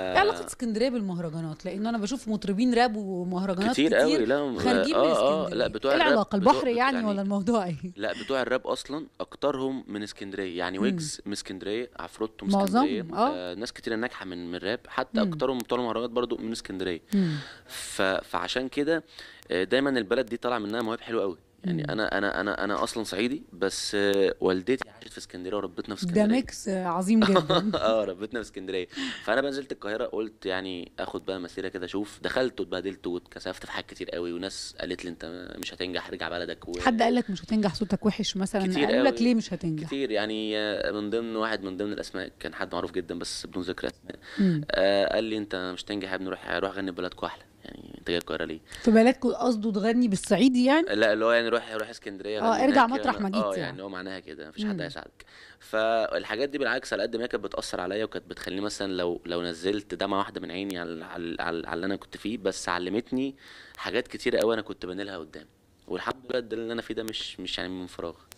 ايه آه. علاقه اسكندريه بالمهرجانات لان انا بشوف مطربين راب ومهرجانات كتير, كتير قوي لا آه، خارجين آه من اسكندريه آه لا بتوع إيه العلاقه البحر بتوع يعني, يعني ولا الموضوع ايه لا بتوع الراب اصلا اكترهم من اسكندريه يعني ويجز من اسكندريه عفروتو من اسكندريه آه. آه ناس كتير ناجحه من من الراب حتى مم. اكترهم بتوع المهرجانات برضو من اسكندريه ف... فعشان كده دايما البلد دي طالعه منها مواهب حلوه قوي يعني انا انا انا انا اصلا صعيدي بس والدتي عاشت في اسكندريه وربتنا في اسكندريه ده ميكس عظيم جدا اه ربتنا في اسكندريه فانا بقى نزلت القاهره قلت يعني اخد بقى مسيره كده اشوف دخلت واتبهدلت واتكسفت في حاجات كتير قوي وناس قالت لي انت مش هتنجح ارجع بلدك و... حد قال لك مش هتنجح صوتك وحش مثلا قالوا لك ليه مش هتنجح كتير يعني آه، من ضمن واحد من ضمن الاسماء كان حد معروف جدا بس بدون ذكر اسماء آه قال لي انت مش هتنجح يا ابني روح روح غني بلدك واحلى الانتاج القاهره في بالك قصده تغني بالصعيدي يعني لا اللي هو يعني روح روح اسكندريه اه ارجع مطرح يعني. ما جيت اه يعني. يعني هو معناها كده مفيش حد هيساعدك فالحاجات دي بالعكس على قد ما هي كانت بتاثر عليا وكانت بتخليني مثلا لو لو نزلت دمعه واحده من عيني على على, على, على اللي انا كنت فيه بس علمتني حاجات كتيره قوي انا كنت بنيلها قدام والحمد لله ده اللي انا فيه ده مش مش يعني من فراغ